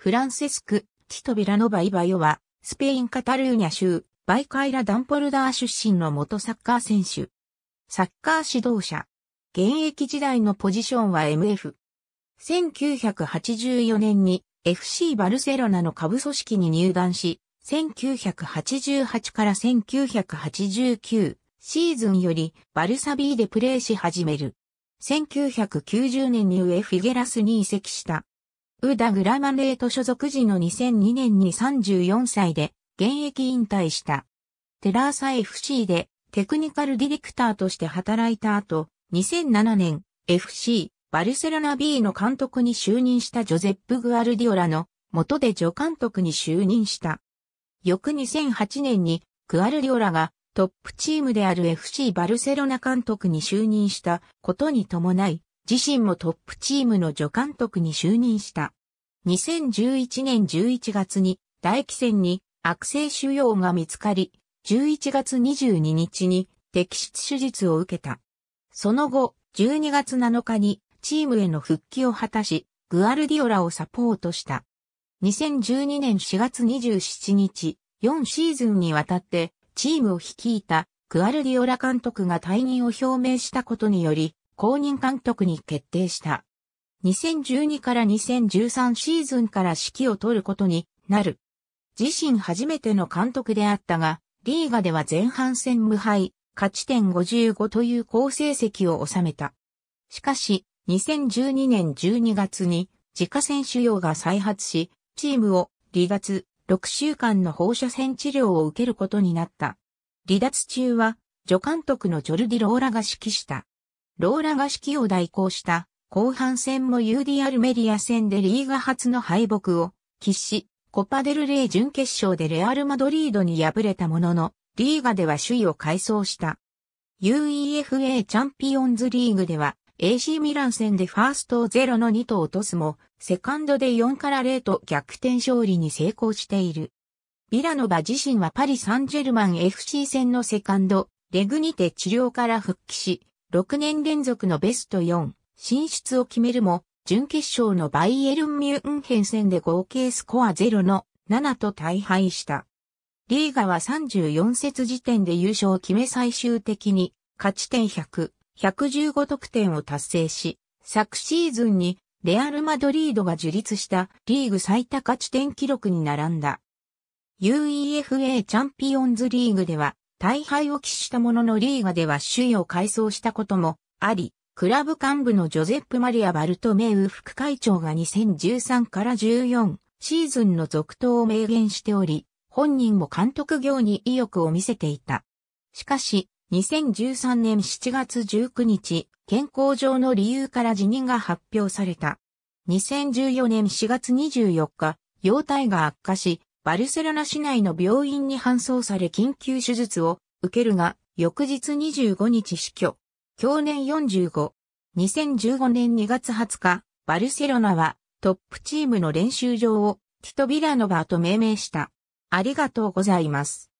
フランセスク・ティト・ビラノバ・イバヨは、スペイン・カタルーニャ州、バイカイラ・ダンポルダー出身の元サッカー選手。サッカー指導者。現役時代のポジションは MF。1984年に FC バルセロナの下部組織に入団し、1988から1989シーズンよりバルサビーでプレーし始める。1990年に上フィゲラスに移籍した。ウダ・グラマンレート所属時の2002年に34歳で現役引退した。テラーサ FC でテクニカルディレクターとして働いた後、2007年 FC バルセロナ B の監督に就任したジョゼップ・グアルディオラの元で助監督に就任した。翌2008年にグアルディオラがトップチームである FC バルセロナ監督に就任したことに伴い、自身もトップチームの助監督に就任した。2011年11月に唾液腺に悪性腫瘍が見つかり、11月22日に摘出手術を受けた。その後、12月7日にチームへの復帰を果たし、グアルディオラをサポートした。2012年4月27日、4シーズンにわたってチームを率いたグアルディオラ監督が退任を表明したことにより、公認監督に決定した。2012から2013シーズンから指揮を取ることになる。自身初めての監督であったが、リーガでは前半戦無敗、勝ち点55という好成績を収めた。しかし、2012年12月に自家選手用が再発し、チームを離脱6週間の放射線治療を受けることになった。離脱中は、助監督のジョルディ・ローラが指揮した。ローラが指揮を代行した後半戦も UD メディア戦でリーガ初の敗北を喫し、コパデルレイ準決勝でレアル・マドリードに敗れたものの、リーガでは首位を改装した。UEFA チャンピオンズリーグでは、AC ミラン戦でファーストを0の2と落とすも、セカンドで4から0と逆転勝利に成功している。ビラノバ自身はパリ・サンジェルマン FC 戦のセカンド、レグにて治療から復帰し、6年連続のベスト4。進出を決めるも、準決勝のバイエルン・ミュンヘン戦で合計スコア0の7と大敗した。リーガは34節時点で優勝を決め最終的に勝ち点100、115得点を達成し、昨シーズンにレアル・マドリードが樹立したリーグ最多勝ち点記録に並んだ。UEFA チャンピオンズリーグでは大敗を喫したもののリーガでは首位を改装したこともあり、クラブ幹部のジョゼップ・マリア・バルトメウ副会長が2013から14シーズンの続投を明言しており、本人も監督業に意欲を見せていた。しかし、2013年7月19日、健康上の理由から辞任が発表された。2014年4月24日、容体が悪化し、バルセロナ市内の病院に搬送され緊急手術を受けるが、翌日25日死去。去年45。2015年2月20日、バルセロナはトップチームの練習場をティト・ビラノバーと命名した。ありがとうございます。